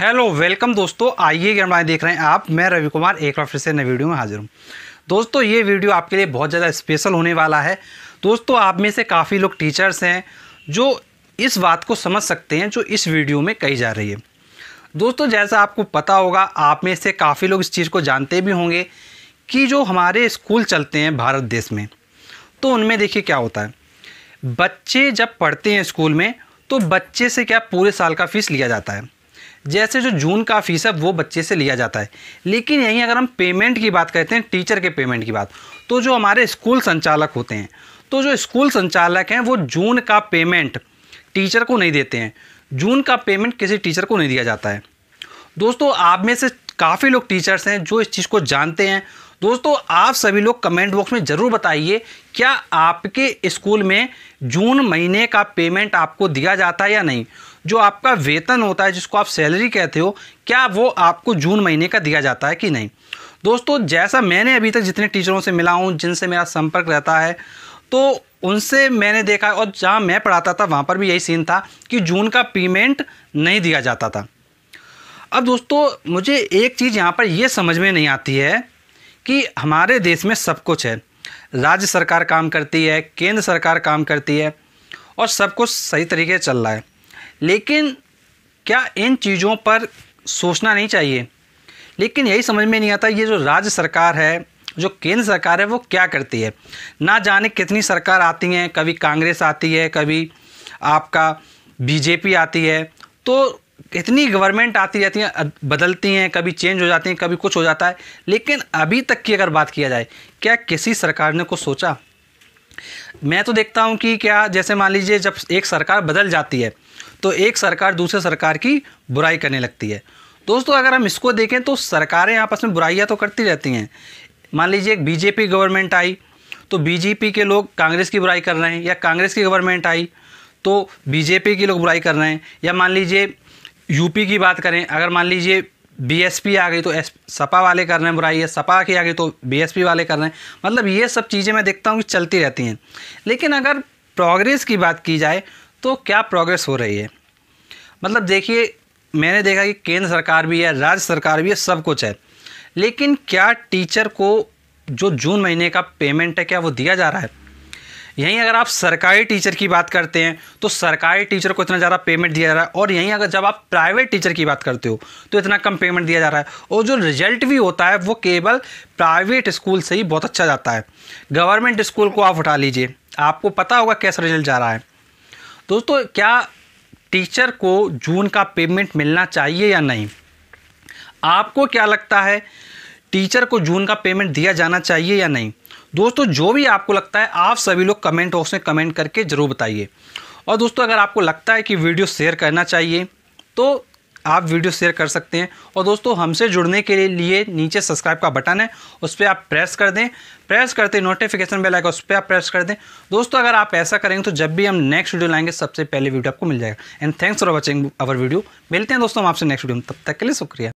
hello welcome दोस्तों आइए हमारे देख रहे हैं आप मैं रवि कुमार एक बार फिर से नए वीडियो में हाजिर हूँ दोस्तों ये वीडियो आपके लिए बहुत ज़्यादा स्पेशल होने वाला है दोस्तों आप में से काफ़ी लोग टीचर्स हैं जो इस बात को समझ सकते हैं जो इस वीडियो में कही जा रही है दोस्तों जैसा आपको पता होगा आप में से काफ़ी लोग इस चीज़ को जानते भी होंगे कि जो हमारे स्कूल चलते हैं भारत देश में तो उनमें देखिए क्या होता है बच्चे जब पढ़ते हैं स्कूल में तो बच्चे से क्या पूरे साल का फीस लिया जाता है जैसे जो जून का फीस है वो बच्चे से लिया जाता है लेकिन यहीं अगर हम पेमेंट की बात करते हैं टीचर के पेमेंट की बात तो जो हमारे स्कूल संचालक होते हैं तो जो स्कूल संचालक हैं वो जून का पेमेंट टीचर को नहीं देते हैं जून का पेमेंट किसी टीचर को नहीं दिया जाता है दोस्तों आप में से काफ़ी लोग टीचर्स हैं जो इस चीज़ को जानते हैं दोस्तों आप सभी लोग कमेंट बॉक्स में ज़रूर बताइए क्या आपके स्कूल में जून महीने का पेमेंट आपको दिया जाता है या नहीं जो आपका वेतन होता है जिसको आप सैलरी कहते हो क्या वो आपको जून महीने का दिया जाता है कि नहीं दोस्तों जैसा मैंने अभी तक जितने टीचरों से मिला हूँ जिनसे मेरा संपर्क रहता है तो उनसे मैंने देखा और जहाँ मैं पढ़ाता था वहाँ पर भी यही सीन था कि जून का पेमेंट नहीं दिया जाता था अब दोस्तों मुझे एक चीज़ यहाँ पर यह समझ में नहीं आती है कि हमारे देश में सब कुछ है राज्य सरकार काम करती है केंद्र सरकार काम करती है और सब कुछ सही तरीके से चल रहा है लेकिन क्या इन चीज़ों पर सोचना नहीं चाहिए लेकिन यही समझ में नहीं आता ये जो राज्य सरकार है जो केंद्र सरकार है वो क्या करती है ना जाने कितनी सरकार आती हैं कभी कांग्रेस आती है कभी आपका बीजेपी आती है तो इतनी गवर्नमेंट आती रहती हैं बदलती हैं कभी चेंज हो जाती हैं कभी कुछ हो जाता है लेकिन अभी तक की अगर बात किया जाए क्या किसी सरकार ने कुछ सोचा मैं तो देखता हूँ कि क्या जैसे मान लीजिए जब एक सरकार बदल जाती है तो एक सरकार दूसरे सरकार की बुराई करने लगती है दोस्तों अगर हम इसको देखें तो सरकारें आपस में बुराइयाँ तो करती रहती हैं मान लीजिए एक बीजेपी गवर्नमेंट आई तो बीजेपी के लोग कांग्रेस की बुराई कर रहे हैं या कांग्रेस की गवर्नमेंट आई तो बीजेपी के लोग बुराई कर रहे हैं या मान लीजिए यूपी की बात करें अगर मान लीजिए बीएसपी आ गई तो एस सपा वाले कर रहे हैं बुराई है सपा की आ गई तो बीएसपी वाले कर रहे हैं मतलब ये सब चीज़ें मैं देखता हूँ कि चलती रहती हैं लेकिन अगर प्रोग्रेस की बात की जाए तो क्या प्रोग्रेस हो रही है मतलब देखिए मैंने देखा कि केंद्र सरकार भी है राज्य सरकार भी है सब कुछ है लेकिन क्या टीचर को जो जून महीने का पेमेंट है क्या वो दिया जा रहा है यहीं अगर आप सरकारी टीचर की बात करते हैं तो सरकारी टीचर को इतना ज़्यादा पेमेंट दिया जा रहा है और यहीं अगर जब आप प्राइवेट टीचर की बात करते हो तो इतना कम पेमेंट दिया जा रहा है और जो रिजल्ट भी होता है वो केवल प्राइवेट स्कूल से ही बहुत अच्छा जाता है गवर्नमेंट स्कूल को आप उठा लीजिए आपको पता होगा कैसा रिजल्ट जा रहा है दोस्तों क्या टीचर को जून का पेमेंट मिलना चाहिए या नहीं आपको क्या लगता है टीचर को जून का पेमेंट दिया जाना चाहिए या नहीं दोस्तों जो भी आपको लगता है आप सभी लोग कमेंट बॉक्स में कमेंट करके ज़रूर बताइए और दोस्तों अगर आपको लगता है कि वीडियो शेयर करना चाहिए तो आप वीडियो शेयर कर सकते हैं और दोस्तों हमसे जुड़ने के लिए नीचे सब्सक्राइब का बटन है उस पर आप प्रेस कर दें प्रेस करते नोटिफिकेशन बेल आएगा उस पर आप प्रेस कर दें दोस्तों अगर आप ऐसा करेंगे तो जब भी हम नेक्स्ट वीडियो लाएंगे सबसे पहले वीडियो आपको मिल जाएगा and thanks for watching our video मिलते हैं दोस्तों हम आपसे नेक्स्ट वीडियो में तब तक के लिए शुक्रिया